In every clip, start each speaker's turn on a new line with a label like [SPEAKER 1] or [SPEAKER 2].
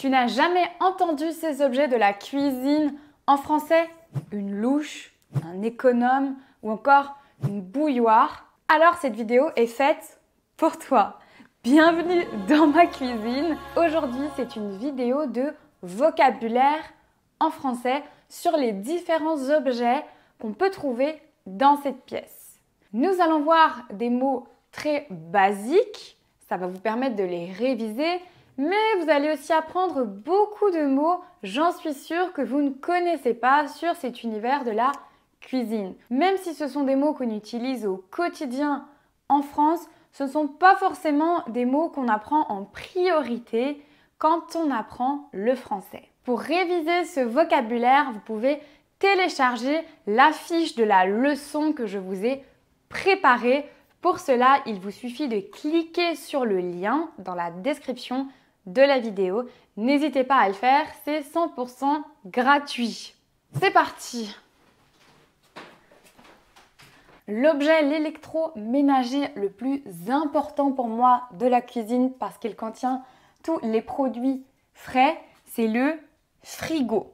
[SPEAKER 1] Tu n'as jamais entendu ces objets de la cuisine en français Une louche, un économe ou encore une bouilloire Alors cette vidéo est faite pour toi. Bienvenue dans ma cuisine. Aujourd'hui c'est une vidéo de vocabulaire en français sur les différents objets qu'on peut trouver dans cette pièce. Nous allons voir des mots très basiques, ça va vous permettre de les réviser mais vous allez aussi apprendre beaucoup de mots, j'en suis sûre, que vous ne connaissez pas sur cet univers de la cuisine. Même si ce sont des mots qu'on utilise au quotidien en France, ce ne sont pas forcément des mots qu'on apprend en priorité quand on apprend le français. Pour réviser ce vocabulaire, vous pouvez télécharger la fiche de la leçon que je vous ai préparée. Pour cela, il vous suffit de cliquer sur le lien dans la description de la vidéo. N'hésitez pas à le faire, c'est 100% gratuit. C'est parti L'objet, l'électroménager le plus important pour moi de la cuisine parce qu'il contient tous les produits frais, c'est le frigo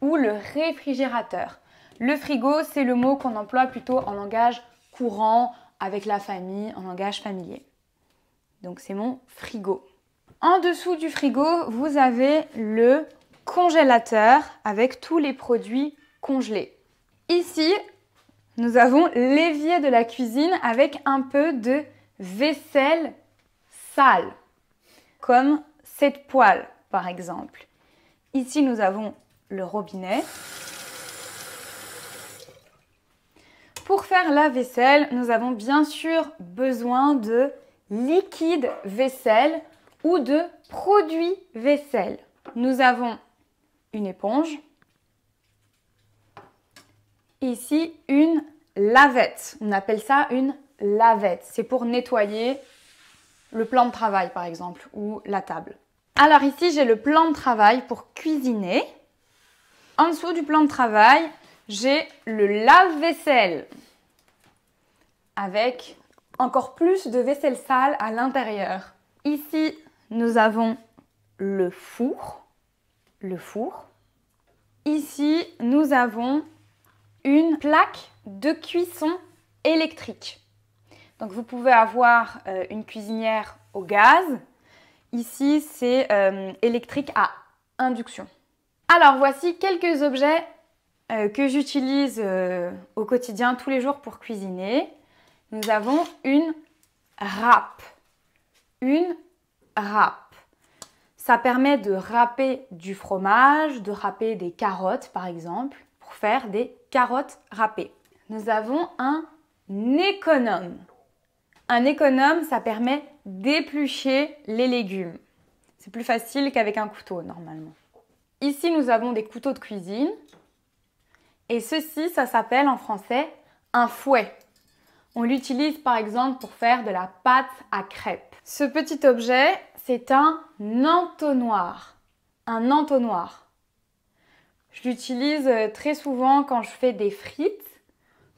[SPEAKER 1] ou le réfrigérateur. Le frigo, c'est le mot qu'on emploie plutôt en langage courant, avec la famille, en langage familier. Donc c'est mon frigo. En dessous du frigo, vous avez le congélateur avec tous les produits congelés. Ici, nous avons l'évier de la cuisine avec un peu de vaisselle sale, comme cette poêle par exemple. Ici, nous avons le robinet. Pour faire la vaisselle, nous avons bien sûr besoin de liquide vaisselle ou de produits vaisselle. Nous avons une éponge. Ici, une lavette. On appelle ça une lavette. C'est pour nettoyer le plan de travail, par exemple, ou la table. Alors ici, j'ai le plan de travail pour cuisiner. En dessous du plan de travail, j'ai le lave-vaisselle avec encore plus de vaisselle sale à l'intérieur. Ici, nous avons le four, le four. Ici, nous avons une plaque de cuisson électrique. Donc vous pouvez avoir euh, une cuisinière au gaz. Ici, c'est euh, électrique à induction. Alors voici quelques objets euh, que j'utilise au quotidien tous les jours pour cuisiner. Nous avons une râpe, une râpe. Ça permet de râper du fromage, de râper des carottes par exemple, pour faire des carottes râpées. Nous avons un économe. Un économe, ça permet d'éplucher les légumes. C'est plus facile qu'avec un couteau normalement. Ici, nous avons des couteaux de cuisine. Et ceci, ça s'appelle en français un fouet. On l'utilise par exemple pour faire de la pâte à crêpes. Ce petit objet, c'est un entonnoir. Un entonnoir. Je l'utilise euh, très souvent quand je fais des frites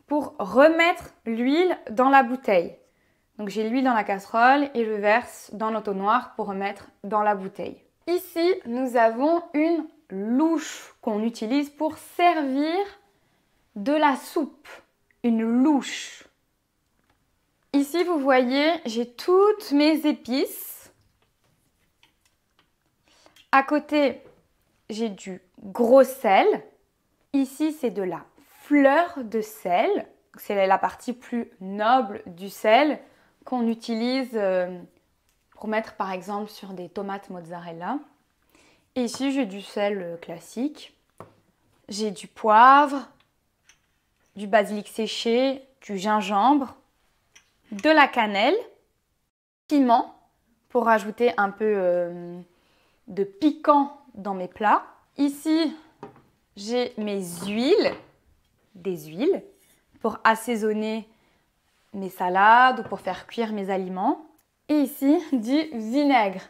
[SPEAKER 1] pour remettre l'huile dans la bouteille. Donc j'ai l'huile dans la casserole et je verse dans l'entonnoir pour remettre dans la bouteille. Ici, nous avons une louche qu'on utilise pour servir de la soupe. Une louche. Ici, vous voyez, j'ai toutes mes épices. À côté, j'ai du gros sel. Ici, c'est de la fleur de sel. C'est la partie plus noble du sel qu'on utilise euh, pour mettre par exemple sur des tomates mozzarella. ici, j'ai du sel euh, classique. J'ai du poivre, du basilic séché, du gingembre, de la cannelle, piment pour ajouter un peu euh, de piquant dans mes plats. Ici, j'ai mes huiles, des huiles pour assaisonner mes salades ou pour faire cuire mes aliments. Et ici, du vinaigre.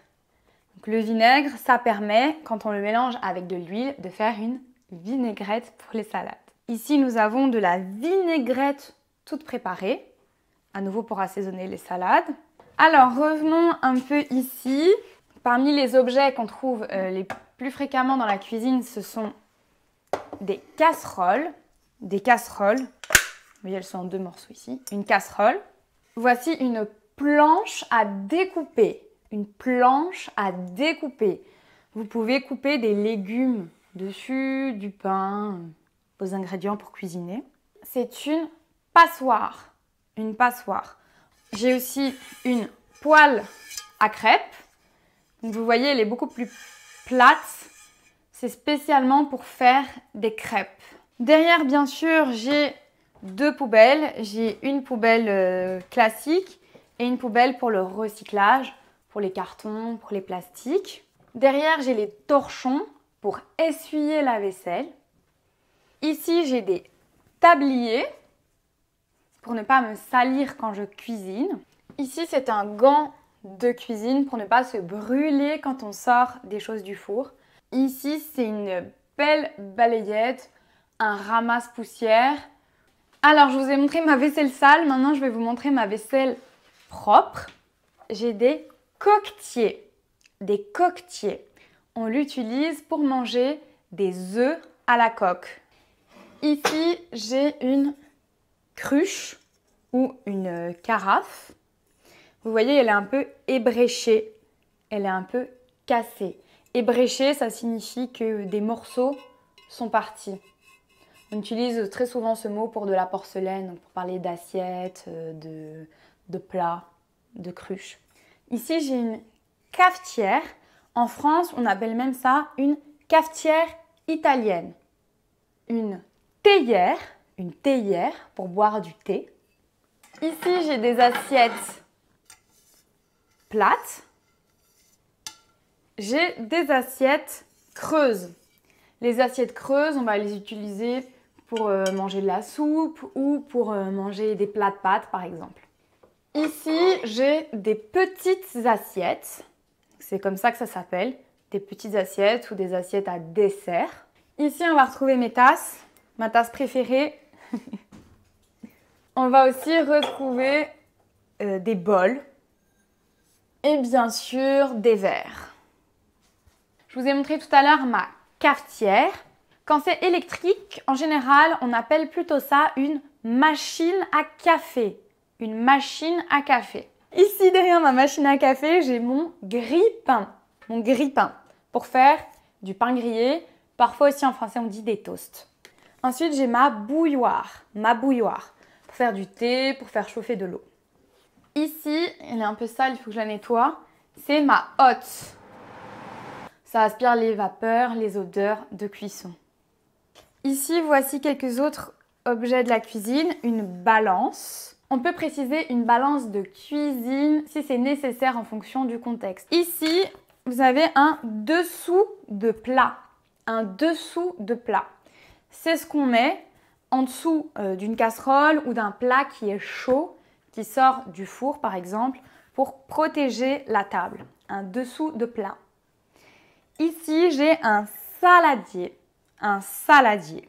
[SPEAKER 1] le vinaigre, ça permet, quand on le mélange avec de l'huile, de faire une vinaigrette pour les salades. Ici, nous avons de la vinaigrette toute préparée à nouveau pour assaisonner les salades. Alors revenons un peu ici. Parmi les objets qu'on trouve euh, les plus fréquemment dans la cuisine, ce sont des casseroles. Des casseroles. Vous elles sont en deux morceaux ici. Une casserole. Voici une planche à découper. Une planche à découper. Vous pouvez couper des légumes dessus, du pain, vos ingrédients pour cuisiner. C'est une passoire une passoire. J'ai aussi une poêle à crêpes. vous voyez, elle est beaucoup plus plate. C'est spécialement pour faire des crêpes. Derrière, bien sûr, j'ai deux poubelles. J'ai une poubelle euh, classique et une poubelle pour le recyclage, pour les cartons, pour les plastiques. Derrière, j'ai les torchons pour essuyer la vaisselle. Ici, j'ai des tabliers pour ne pas me salir quand je cuisine. Ici, c'est un gant de cuisine pour ne pas se brûler quand on sort des choses du four. Ici, c'est une belle balayette, un ramasse poussière. Alors, je vous ai montré ma vaisselle sale, maintenant je vais vous montrer ma vaisselle propre. J'ai des coquetiers. Des coquetiers. On l'utilise pour manger des œufs à la coque. Ici, j'ai une cruche ou une euh, carafe. Vous voyez, elle est un peu ébréchée, elle est un peu cassée. Ébréchée, ça signifie que des morceaux sont partis. On utilise très souvent ce mot pour de la porcelaine, pour parler d'assiettes, euh, de, de plats, de cruches. Ici, j'ai une cafetière. En France, on appelle même ça une cafetière italienne. Une théière une théière pour boire du thé. Ici, j'ai des assiettes plates. J'ai des assiettes creuses. Les assiettes creuses, on va les utiliser pour euh, manger de la soupe ou pour euh, manger des plats de pâtes par exemple. Ici, j'ai des petites assiettes. C'est comme ça que ça s'appelle, des petites assiettes ou des assiettes à dessert. Ici, on va retrouver mes tasses. Ma tasse préférée, On va aussi retrouver euh, des bols et bien sûr des verres. Je vous ai montré tout à l'heure ma cafetière. Quand c'est électrique, en général, on appelle plutôt ça une machine à café. Une machine à café. Ici, derrière ma machine à café, j'ai mon grille-pain. Mon grille-pain pour faire du pain grillé. Parfois aussi en français, on dit des toasts. Ensuite, j'ai ma bouilloire, ma bouilloire, pour faire du thé, pour faire chauffer de l'eau. Ici, elle est un peu sale, il faut que je la nettoie, c'est ma hotte. Ça aspire les vapeurs, les odeurs de cuisson. Ici, voici quelques autres objets de la cuisine, une balance. On peut préciser une balance de cuisine si c'est nécessaire en fonction du contexte. Ici, vous avez un dessous de plat. Un dessous de plat c'est ce qu'on met en dessous euh, d'une casserole ou d'un plat qui est chaud, qui sort du four par exemple, pour protéger la table, un dessous de plat. Ici, j'ai un saladier, un saladier.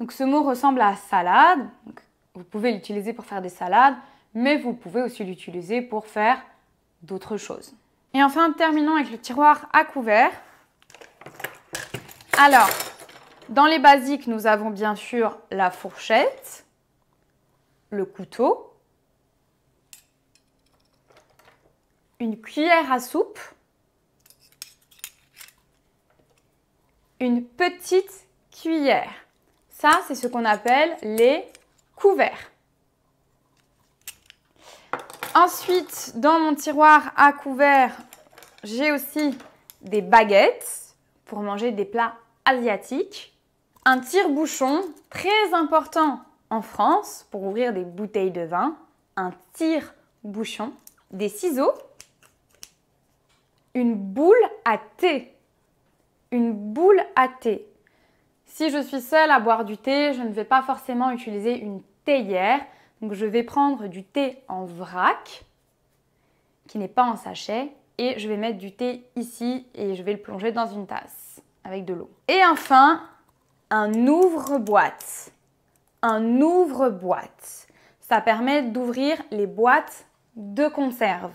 [SPEAKER 1] Donc ce mot ressemble à salade, vous pouvez l'utiliser pour faire des salades, mais vous pouvez aussi l'utiliser pour faire d'autres choses. Et enfin, terminons avec le tiroir à couvert. Alors, dans les basiques, nous avons bien sûr la fourchette, le couteau, une cuillère à soupe, une petite cuillère. Ça, c'est ce qu'on appelle les couverts. Ensuite, dans mon tiroir à couvert, j'ai aussi des baguettes pour manger des plats asiatiques. Un tire-bouchon très important en France pour ouvrir des bouteilles de vin. Un tire-bouchon, des ciseaux, une boule à thé. Une boule à thé. Si je suis seule à boire du thé, je ne vais pas forcément utiliser une théière. Donc je vais prendre du thé en vrac, qui n'est pas en sachet, et je vais mettre du thé ici et je vais le plonger dans une tasse avec de l'eau. Et enfin, un ouvre-boîte. Un ouvre-boîte. Ça permet d'ouvrir les boîtes de conserve.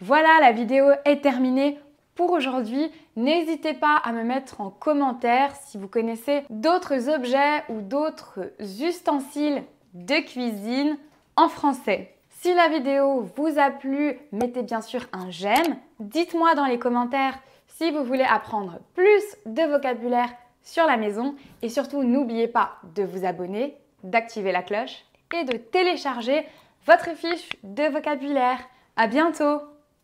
[SPEAKER 1] Voilà, la vidéo est terminée pour aujourd'hui. N'hésitez pas à me mettre en commentaire si vous connaissez d'autres objets ou d'autres ustensiles de cuisine en français. Si la vidéo vous a plu, mettez bien sûr un j'aime. Dites-moi dans les commentaires si vous voulez apprendre plus de vocabulaire sur la maison. Et surtout, n'oubliez pas de vous abonner, d'activer la cloche et de télécharger votre fiche de vocabulaire. À bientôt!